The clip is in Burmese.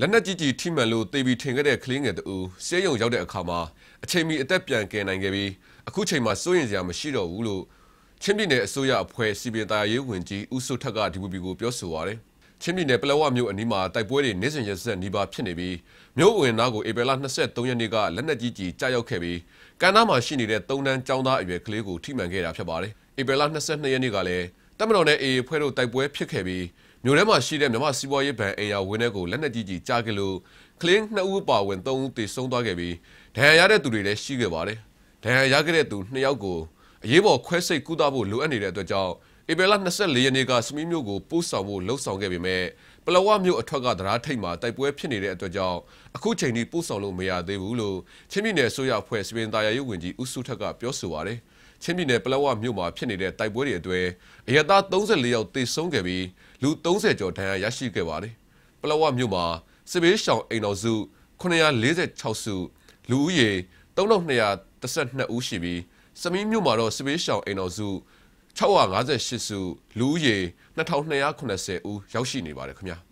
လက်နက်ကြီးကြီးထိမှန်လို့တေပြီးထင်ခဲ့တဲ့ကလေးငယ်တူဆေးရုံရောက်တဲ့အခါမှာအချိန်မီအသက်ပြန်ကယ်နိုင်ခဲ့ပြီးအခုချိန်မှာစိုးရင်စရာမရှိတော့ဘူးလို့ချင်းပြည်နယ်အစိုးရအဖွဲ့စီပင်တာရေးဝန်ကြီးဦးစုထက်ကဒီပူပီကိုပြောဆိုပါတယ်ချင်းပြည်နယ်ပလောဝမြို့အနီးမှာတိုက်ပွဲတွေနေ့စဉ်ရက်ဆက်နှီးပါဖြစ်နေပြီးမြို့ဝင်သားကိုဧပြီလ23ရက်နေ့ကလက်နက်ကြီးကြီးကြားရောက်ခဲ့ပြီးကန်သားမှာရှိနေတဲ့သုံးတန်းចောင်းသားအရွယ်ကလေးကိုထိမှန်ခဲ့တာဖြစ်ပါတယ်ဧပြီလ22ရက်နေ့ကလည်းတပ်မတော်နဲ့ AA အဖွဲ့တို့တိုက်ပွဲဖြစ်ခဲ့ပြီးမြို့ထဲမှာရှိတဲ့မြမစီးပွားရေးဘဏ်အိမ်ယာဝင်းထဲကိုလက်နက်ကြီးကြီးကြားခဲ့လို့ကလင်း2ဦးပါဝင်3ဦးသေဆုံးသွားခဲ့ပြီးဒဏ်ရာရတဲ့သူတွေလည်းရှိခဲ့ပါတယ်။ဒဏ်ရာရခဲ့တဲ့သူ2ယောက်ကိုအရေးပေါ်ခွဲစိတ်ကုသဖို့လိုအပ်နေတဲ့အတွက်ကြောင့်ဧပြီလ24ရက်နေ့ကစမီးမြို့ကိုပို့ဆောင်ဖို့လှုံ့ဆော်ခဲ့ပေမဲ့ပလောဝမြို့အထက်ကသရားထိတ်မှာတိုက်ပွဲဖြစ်နေတဲ့အတွက်ကြောင့်အခုချိန်ထိပို့ဆောင်လို့မရသေးဘူးလို့ချင်းပြည်နယ်ဆိုရအဖွဲ့စပင်တာယာရေးဝန်ကြီးဦးစုထက်ကပြောဆိုပါတယ်။ချင်းပြည်နယ်ပလောဝမြို့မှာဖြစ်နေတဲ့တိုက်ပွဲတွေအတွင်းအရသာ34ယောက်သေဆုံးခဲ့ပြီးလူ30ကျော်ဒဏ်ရာရရှိခဲ့ပါတယ်။ပလောဝမြို့မှာစစ်ဘေးရှောင်အိမ်တော်စု946စုလူဦးရေ3212ဦးရှိပြီးစမီးမြို့မှာတော့စစ်ဘေးရှောင်အိမ်တော်စု658စုလူဦးရေ2280ဦးရောက်ရှိနေပါတယ်ခင်ဗျာ။